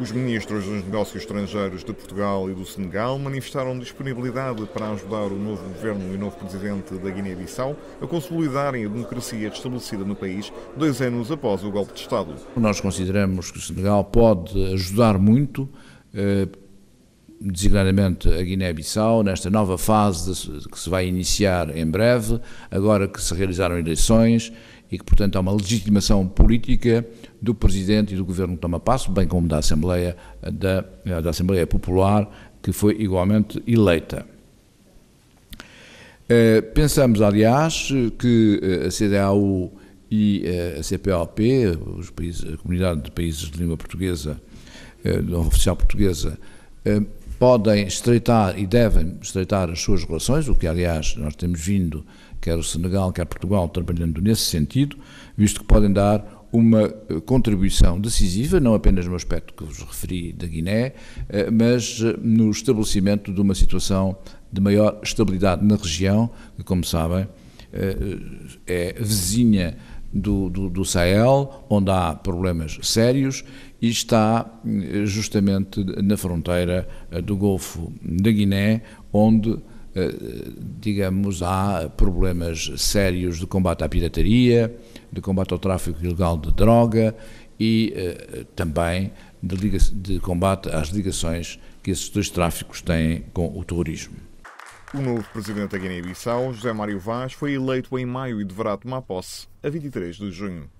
Os ministros dos Negócios Estrangeiros de Portugal e do Senegal manifestaram disponibilidade para ajudar o novo governo e o novo presidente da Guiné-Bissau a consolidarem a democracia restabelecida no país dois anos após o golpe de Estado. Nós consideramos que o Senegal pode ajudar muito. Eh, designadamente a Guiné-Bissau, nesta nova fase que se vai iniciar em breve, agora que se realizaram eleições e que, portanto, há uma legitimação política do Presidente e do Governo que toma passo, bem como da Assembleia, da, da Assembleia Popular, que foi igualmente eleita. Eh, pensamos, aliás, que eh, a CDAU e eh, a CPLP, os países, a Comunidade de Países de Língua Portuguesa, não Oficial Portuguesa, podem estreitar e devem estreitar as suas relações, o que, aliás, nós temos vindo, quer o Senegal, quer Portugal, trabalhando nesse sentido, visto que podem dar uma eh, contribuição decisiva, não apenas no aspecto que vos referi da Guiné, eh, mas eh, no estabelecimento de uma situação de maior estabilidade na região, que, como sabem, é vizinha do, do, do Sahel, onde há problemas sérios, e está eh, justamente na fronteira eh, do Golfo da Guiné, onde eh, digamos, há problemas sérios de combate à pirataria, de combate ao tráfico ilegal de droga e também de, de combate às ligações que esses dois tráficos têm com o terrorismo. O novo presidente da Guiné-Bissau, José Mário Vaz, foi eleito em maio e deverá tomar posse a 23 de junho.